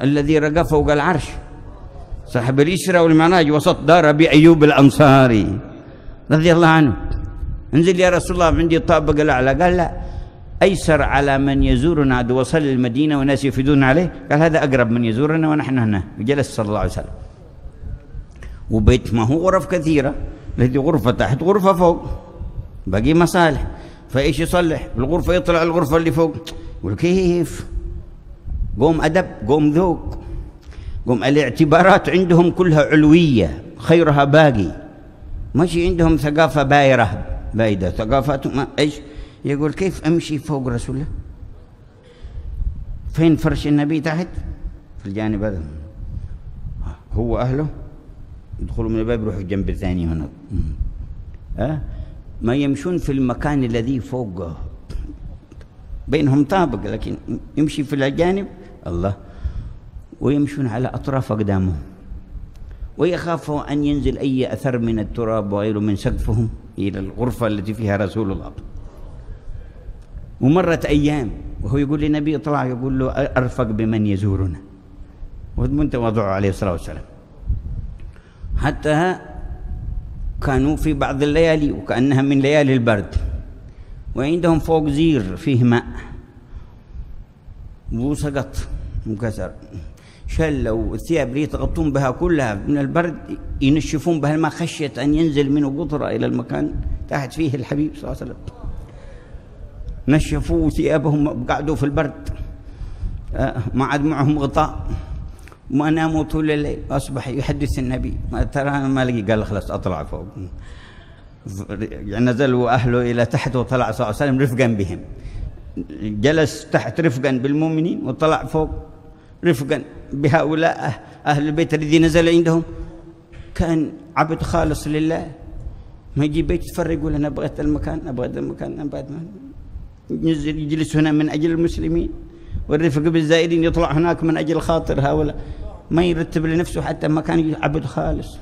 الذي رقى فوق العرش صاحب الإسرة والمعراج وسط دار أبي أيوب الأنصاري رضي الله عنه انزل يا رسول الله عندي الطابق الأعلى قال لا أيسر على من يزورنا عد وصل المدينة وناس يفيدون عليه قال هذا أقرب من يزورنا ونحن هنا وجلس صلى الله عليه وسلم وبيت ما هو غرف كثيرة لدي غرفة تحت غرفة فوق باقي مصالح فإيش يصلح الغرفة يطلع الغرفة اللي فوق والكيف قوم أدب قوم ذوق قوم الاعتبارات عندهم كلها علوية خيرها باقي ماشي عندهم ثقافة بايرة بايدة ثقافتهم إيش يقول كيف أمشي فوق رسول الله فين فرش النبي تحت في الجانب هذا هو أهله يدخلوا من الباب يروحوا الجنب الثاني هنا أه؟ ما يمشون في المكان الذي فوقه بينهم طابق لكن يمشي في الجانب الله ويمشون على أطراف أقدامهم ويخافوا أن ينزل أي أثر من التراب وغيره من سقفهم إلى الغرفة التي فيها رسول الله ومرت أيام وهو يقول للنبي اطلع يقول له أرفق بمن يزورنا وانت وضعه عليه الصلاة والسلام حتى كانوا في بعض الليالي وكأنها من ليالي البرد وعندهم فوق زير فيه ماء وسقط انكسر شلوا الثياب اللي يتغطون بها كلها من البرد ينشفون بها ما خشيت أن ينزل منه قطرة إلى المكان تحت فيه الحبيب صلى الله عليه وسلم نشفوا ثيابهم قعدوا في البرد آه، ما عاد معهم غطاء ما ناموا طول الليل أصبح يحدث النبي ما ترى أنا ما لقي قال خلاص أطلع فوق يعني نزلوا أهله إلى تحت وطلع صلى الله عليه وسلم رفقا بهم جلس تحت رفقا بالمؤمنين وطلع فوق رفقا بهؤلاء أه- أهل البيت الذي نزل عندهم كان عبد خالص لله ما يجي بيت يتفرج يقول أنا أبغى هذا المكان أبغى هذا المكان أبغى هذا يجلس هنا من أجل المسلمين والرفق بالزائرين يطلع هناك من أجل خاطر هؤلاء ما يرتب لنفسه حتى مكان عبد خالص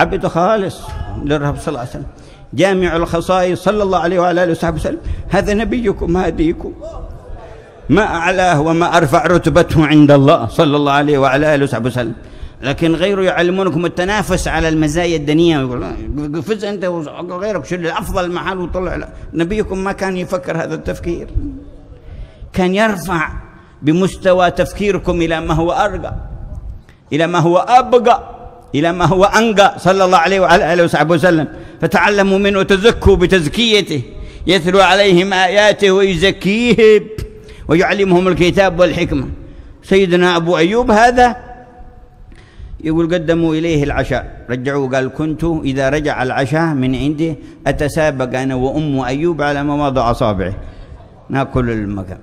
عبد خالص للرب صلى الله عليه وسلم جامع الخصائص صلى الله عليه وعلى آله وصحبه وسلم هذا نبيكم هاديكم ما أعلاه وما أرفع رتبته عند الله صلى الله عليه وعلى آله وصحبه وسلم لكن غيره يعلمونكم التنافس على المزايا الدنيا ويقول آه، فز أنت وغيرك شو الأفضل محل وطلع لا نبيكم ما كان يفكر هذا التفكير كان يرفع بمستوى تفكيركم إلى ما هو أرقى إلى ما هو أبقى إلى ما هو أنقى صلى الله عليه وعلى آله وصحبه وسلم فتعلموا منه وتزكوا بتزكيته يتلو عليهم آياته ويزكيهم ويعلمهم الكتاب والحكمة سيدنا أبو أيوب هذا يقول قدموا إليه العشاء رجعوا قال كنت إذا رجع العشاء من عندي أتسابق أنا وأم أيوب على مواضع أصابعي ناكل المكان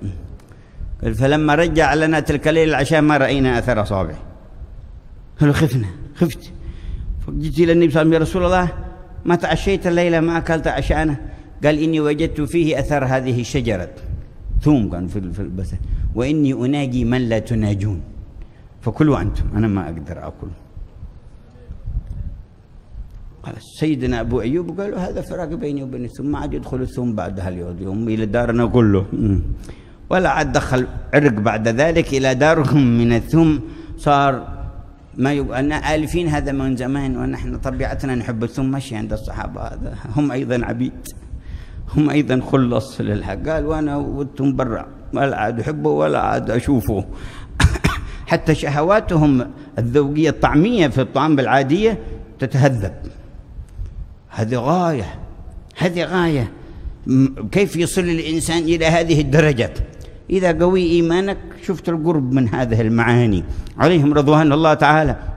قال فلما رجع لنا تلك الليلة العشاء ما رأينا أثر أصابعه قالوا خفنا خفت فجئت إلى النبي صلى الله عليه وسلم يا رسول الله ما تعشيت الليلة ما أكلت عشانه قال إني وجدت فيه أثر هذه الشجرة ثوم كان في البسل وإني أناجي من لا تناجون فكلوا أنتم أنا ما أقدر أكل قال سيدنا أبو أيوب قالوا هذا فراق بيني وبين الثوم ما عاد يدخل الثوم بعد هاليوم إلى دارنا كله ولا عاد دخل عرق بعد ذلك إلى دارهم من الثوم صار ما يبقى الفين هذا من زمان ونحن طبيعتنا نحب ثم مشي عند الصحابه هذا هم ايضا عبيد هم ايضا خلص للحق قال وانا وانتم برا ولا عاد احبه ولا عاد اشوفه حتى شهواتهم الذوقيه الطعميه في الطعام العاديه تتهذب هذه غايه هذه غايه كيف يصل الانسان الى هذه الدرجه إذا قوي إيمانك شفت القرب من هذه المعاني عليهم رضوان الله تعالى